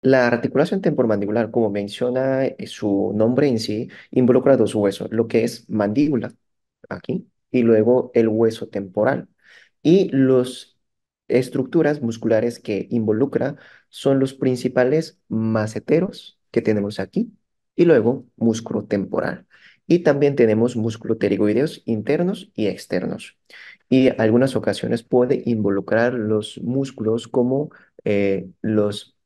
La articulación temporomandibular, como menciona eh, su nombre en sí, involucra dos huesos, lo que es mandíbula, aquí, y luego el hueso temporal. Y las estructuras musculares que involucra son los principales maceteros que tenemos aquí, y luego músculo temporal. Y también tenemos músculo pterigoideos internos y externos. Y algunas ocasiones puede involucrar los músculos como eh, los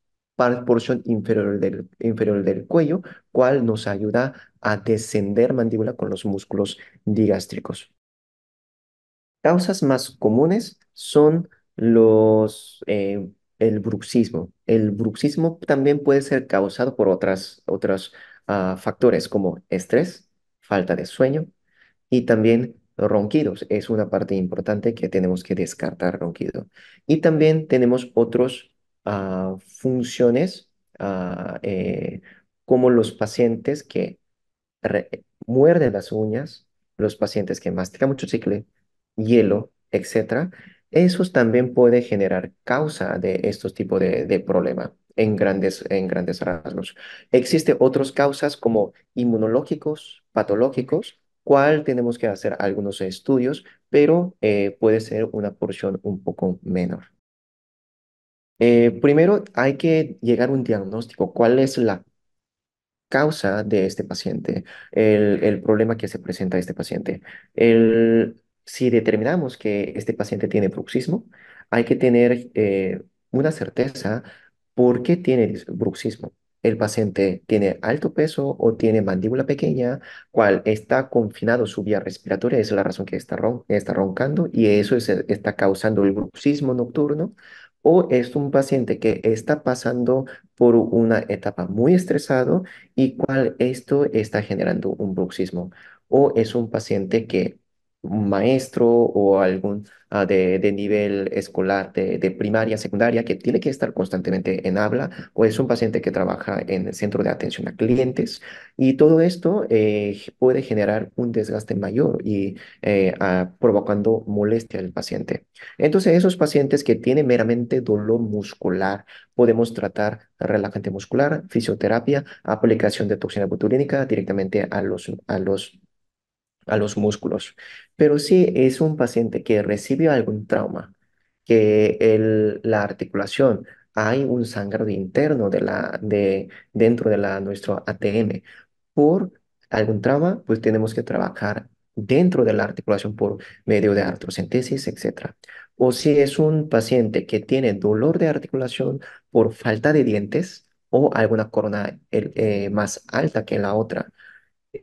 porción inferior del, inferior del cuello, cual nos ayuda a descender mandíbula con los músculos digástricos. Causas más comunes son los, eh, el bruxismo. El bruxismo también puede ser causado por otros otras, ah, factores como estrés, falta de sueño y también ronquidos. Es una parte importante que tenemos que descartar ronquido. Y también tenemos otros Ah, funciones ah, eh, como los pacientes que muerden las uñas, los pacientes que mastican mucho chicle, hielo, etcétera, eso también puede generar causa de estos tipos de, problema en grandes, en grandes rasgos. Existen otras causas como inmunológicos, patológicos, cual tenemos que hacer algunos estudios, pero eh, puede ser una porción un poco menor. Eh, primero hay que llegar a un diagnóstico. ¿Cuál es la causa de este paciente? El, problema que se presenta a este paciente. si determinamos que este paciente tiene bruxismo, hay que tener eh, una certeza por qué tiene bruxismo. El paciente tiene alto peso o tiene mandíbula pequeña, cual está confinado su vía respiratoria, es la razón que está, roncando y eso está causando el bruxismo nocturno o es un paciente que está pasando por una etapa muy estresado y cual esto está generando un bruxismo, o es un paciente que maestro o algún ah, de, nivel escolar de, de, primaria, secundaria, que tiene que estar constantemente en habla, o es un paciente que trabaja en el centro de atención a clientes. Y todo esto eh, puede generar un desgaste mayor y eh, ah, provocando molestia al paciente. Entonces, esos pacientes que tienen meramente dolor muscular, podemos tratar relajante muscular, fisioterapia, aplicación de toxina botulínica directamente a los, a los a los músculos. Pero si es un paciente que recibió algún trauma, que el, la articulación hay un sangrado interno de la, de, dentro de la, nuestro ATM por algún trauma, pues tenemos que trabajar dentro de la articulación por medio de artrocentesis, etc. O si es un paciente que tiene dolor de articulación por falta de dientes o alguna corona eh, más alta que la otra,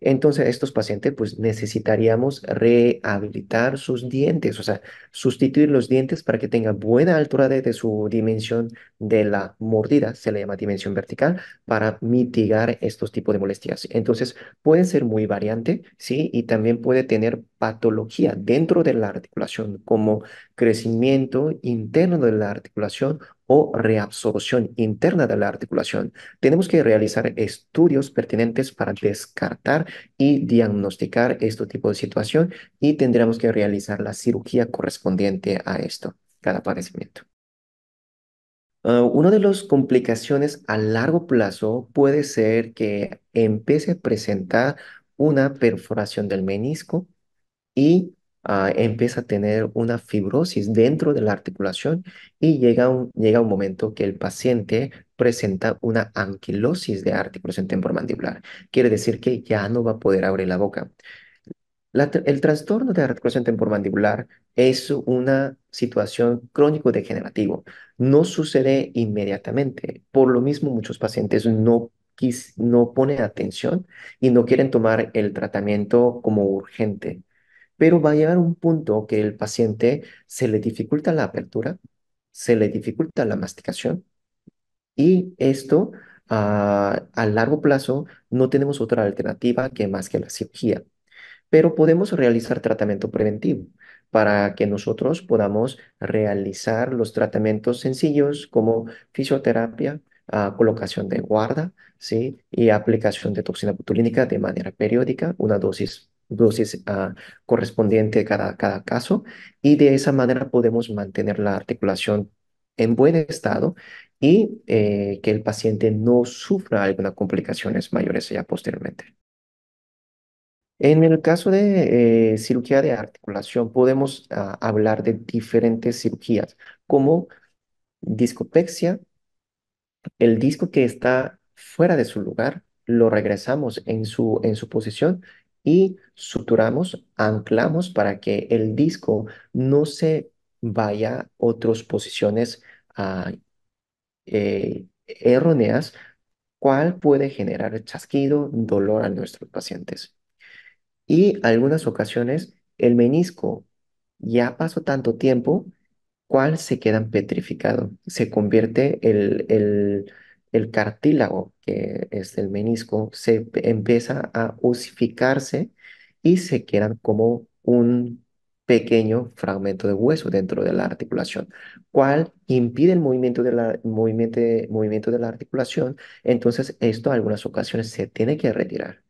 entonces, estos pacientes pues necesitaríamos rehabilitar sus dientes, o sea, sustituir los dientes para que tengan buena altura de, su dimensión de la mordida, se le llama dimensión vertical, para mitigar estos tipos de molestias. Entonces, puede ser muy variante, ¿sí? Y también puede tener patología dentro de la articulación como crecimiento interno de la articulación o reabsorción interna de la articulación. Tenemos que realizar estudios pertinentes para descartar y diagnosticar este tipo de situación y tendremos que realizar la cirugía correspondiente a esto, cada padecimiento. Ah, una de las complicaciones a largo plazo puede ser que empiece a presentar una perforación del menisco, y ah, empieza a tener una fibrosis dentro de la articulación y llega un, llega un momento que el paciente presenta una anquilosis de articulación temporomandibular. Quiere decir que ya no va a poder abrir la boca. el trastorno de articulación temporomandibular es una situación crónico-degenerativa. No sucede inmediatamente. Por lo mismo, muchos pacientes no, no ponen atención y no quieren tomar el tratamiento como urgente pero va a llegar un punto que el paciente se le dificulta la apertura, se le dificulta la masticación y esto ah, a, largo plazo no tenemos otra alternativa que más que la cirugía. Pero podemos realizar tratamiento preventivo para que nosotros podamos realizar los tratamientos sencillos como fisioterapia, ah, colocación de guarda, ¿sí? Y aplicación de toxina botulínica de manera periódica, una dosis dosis ah, correspondiente de cada, cada caso y de esa manera podemos mantener la articulación en buen estado y eh, que el paciente no sufra algunas complicaciones mayores ya posteriormente. En el caso de eh, cirugía de articulación, podemos ah, hablar de diferentes cirugías, como discopexia, el disco que está fuera de su lugar, lo regresamos en su, en su posición y suturamos, anclamos para que el disco no se vaya a otras posiciones ah, eh, erróneas, cual puede generar chasquido, dolor a nuestros pacientes. Y algunas ocasiones el menisco ya pasó tanto tiempo, cual se queda petrificado, se convierte el, el el cartílago, que es el menisco, se empieza a osificarse y se quedan como un pequeño fragmento de hueso dentro de la articulación, cual impide el movimiento de la, movimiento, movimiento de la articulación. Entonces, esto en algunas ocasiones se tiene que retirar.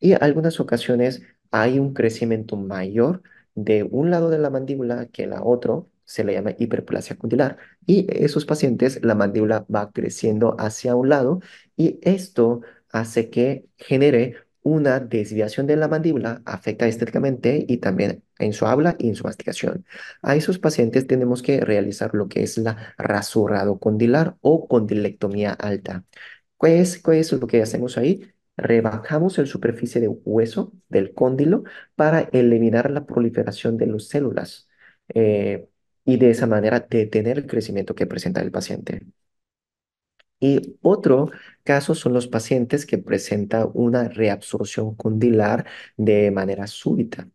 Y en algunas ocasiones hay un crecimiento mayor de un lado de la mandíbula que la otro se le llama hiperplasia condilar, y esos pacientes la mandíbula va creciendo hacia un lado y esto hace que genere una desviación de la mandíbula, afecta estéticamente y también en su habla y en su masticación. A esos pacientes tenemos que realizar lo que es la rasurado condilar o condilectomía alta. ¿Cuál es, es lo que hacemos ahí? rebajamos la superficie de hueso del cóndilo para eliminar la proliferación de las células. Eh, y de esa manera detener el crecimiento que presenta el paciente. Y otro caso son los pacientes que presentan una reabsorción condilar de manera súbita.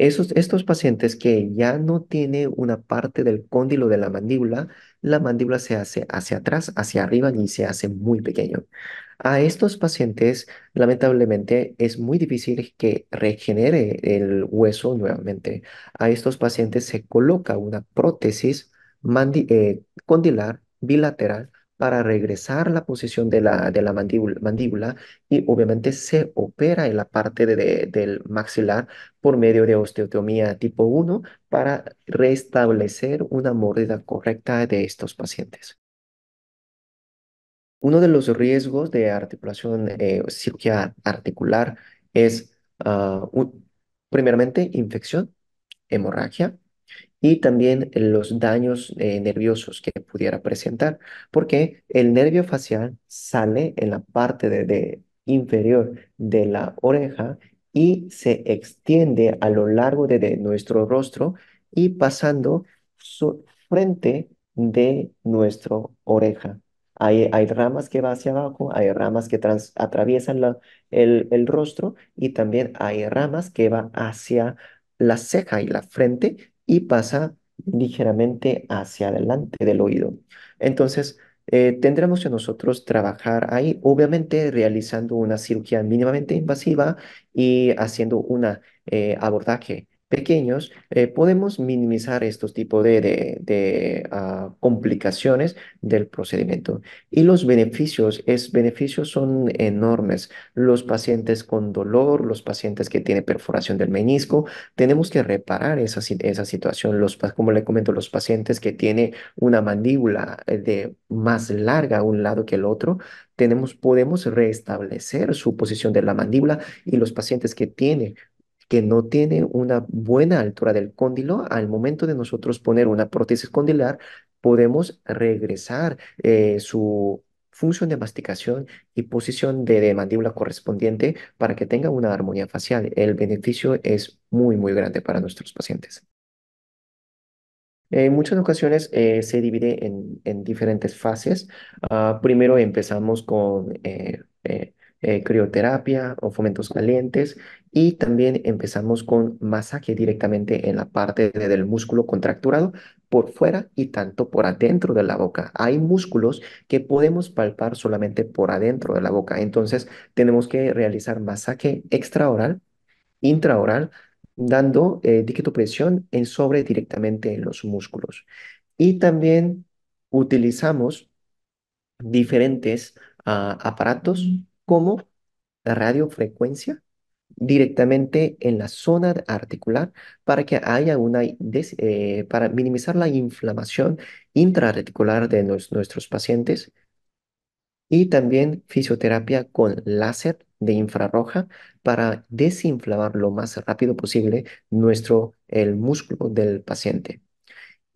Esos, estos pacientes que ya no tienen una parte del cóndilo de la mandíbula, la mandíbula se hace hacia atrás, hacia arriba y se hace muy pequeño. A estos pacientes, lamentablemente, es muy difícil que regenere el hueso nuevamente. A estos pacientes se coloca una prótesis eh, condilar bilateral para regresar la posición de la, mandíbula, y obviamente se opera en la parte del maxilar por medio de osteotomía tipo 1 para restablecer una mordida correcta de estos pacientes. Uno de los riesgos de articulación eh, cirugía articular es, ah, primeramente, infección, hemorragia, y también eh, los daños eh, nerviosos que pudiera presentar, porque el nervio facial sale en la parte de, inferior de la oreja y se extiende a lo largo de, nuestro rostro y pasando frente de nuestra oreja. Hay, ramas que va hacia abajo, hay ramas que atraviesan el, el rostro y también hay ramas que va hacia la ceja y la frente y pasa ligeramente hacia adelante del oído. Entonces, eh, tendremos que nosotros trabajar ahí, obviamente realizando una cirugía mínimamente invasiva y haciendo un eh, abordaje pequeños, eh, podemos minimizar estos tipos de, de, ah, complicaciones del procedimiento. Y los beneficios, es, beneficios son enormes. Los pacientes con dolor, los pacientes que tienen perforación del menisco, tenemos que reparar esa, esa situación. Los, como le comento, los pacientes que tienen una mandíbula eh, de más larga a un lado que el otro, tenemos, podemos restablecer su posición de la mandíbula y los pacientes que tienen que no tiene una buena altura del cóndilo, al momento de nosotros poner una prótesis condilar, podemos regresar eh, su función de masticación y posición de, mandíbula correspondiente para que tenga una armonía facial. El beneficio es muy, muy grande para nuestros pacientes. En muchas ocasiones eh, se divide en, diferentes fases. Ah, primero empezamos con eh, eh, crioterapia o fomentos calientes y también empezamos con masaje directamente en la parte del músculo contracturado por fuera y tanto por adentro de la boca. Hay músculos que podemos palpar solamente por adentro de la boca, entonces tenemos que realizar masaje extraoral, intraoral, dando eh, digitopresión en sobre directamente en los músculos. Y también utilizamos diferentes ah, aparatos mm como radiofrecuencia directamente en la zona articular para que haya una, eh, para minimizar la inflamación intraarticular de nuestros pacientes y también fisioterapia con láser de infrarroja para desinflamar lo más rápido posible nuestro, el músculo del paciente.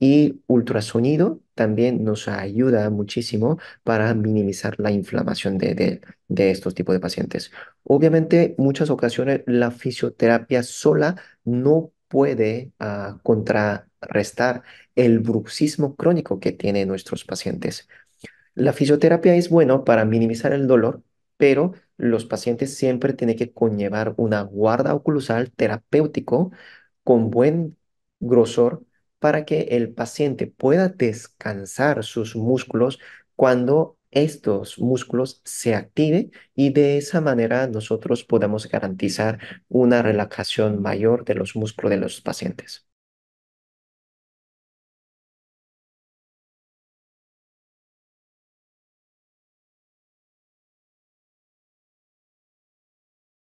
Y ultrasonido también nos ayuda muchísimo para minimizar la inflamación de, estos tipos de pacientes. Obviamente, muchas ocasiones la fisioterapia sola no puede ah, contrarrestar el bruxismo crónico que tienen nuestros pacientes. La fisioterapia es bueno para minimizar el dolor, pero los pacientes siempre tienen que conllevar una guarda oclusal terapéutico con buen grosor para que el paciente pueda descansar sus músculos cuando estos músculos se activen y de esa manera nosotros podemos garantizar una relajación mayor de los músculos de los pacientes.